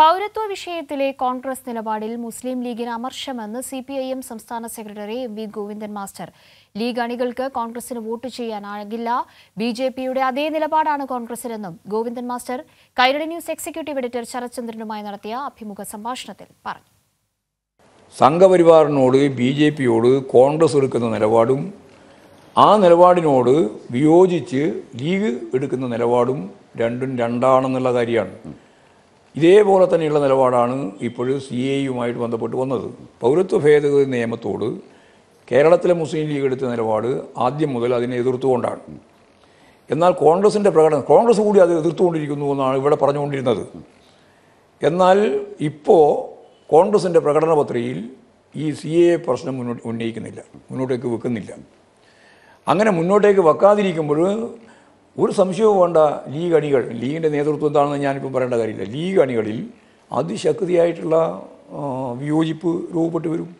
പൗരത്വ വിഷയത്തിലെ കോൺഗ്രസ് നിലപാടിൽ മുസ്ലിം ലീഗിന് അമർഷമെന്ന് സി പി ഐ എം സംസ്ഥാന സെക്രട്ടറി M V Govindan master league അണികൾക്ക് കോൺഗ്രസിന് വോട്ട് ചെയ്യാനാകില്ല ബി ജെ പിയുടെ അതേ നിലപാടാണ് കോൺഗ്രസിനെന്നും Govindan master Kairali news executive editor ശരത്ചന്ദ്രനുമായി നടത്തിയ അഭിമുഖ സംഭാഷണത്തിൽ പറഞ്ഞു സംഘപരിവാറിനോട് ബി ജെ പിയോട് കോൺഗ്രസ് എടുക്കുന്ന നിലപാടും ആ നിലപാടിനോട് വിയോജിച്ച് ലീഗ് എടുക്കുന്ന നിലപാടും രണ്ടും രണ്ടാണെന്നുള്ള കാര്യമാണ് ഇതേപോലെ തന്നെയുള്ള നിലപാടാണ് ഇപ്പോഴും സി എയുമായിട്ട് ബന്ധപ്പെട്ട് വന്നത് പൗരത്വ ഭേദഗതി നിയമത്തോട് കേരളത്തിലെ മുസ്ലിം ലീഗ് എടുത്ത നിലപാട് ആദ്യം മുതൽ അതിനെ എതിർത്തുകൊണ്ടാണ് എന്നാൽ കോൺഗ്രസിൻ്റെ പ്രകടനം കോൺഗ്രസ് കൂടി അത് എതിർത്തുകൊണ്ടിരിക്കുന്നു എന്നാണ് ഇവിടെ പറഞ്ഞുകൊണ്ടിരുന്നത് എന്നാൽ ഇപ്പോൾ കോൺഗ്രസിൻ്റെ പ്രകടന പത്രികയിൽ ഈ സി എ പ്രശ്നം മുന്നോട്ട് ഉന്നയിക്കുന്നില്ല മുന്നോട്ടേക്ക് വെക്കുന്നില്ല അങ്ങനെ മുന്നോട്ടേക്ക് വെക്കാതിരിക്കുമ്പോൾ ഒരു സംശയവും വേണ്ട ലീഗ് അണികൾ ലീഗിൻ്റെ നേതൃത്വം എന്താണെന്ന് ഞാനിപ്പോൾ പറയേണ്ട കാര്യമില്ല ലീഗ് അണികളിൽ അതിശക്തിയായിട്ടുള്ള വിയോജിപ്പ് രൂപപ്പെട്ടു വരും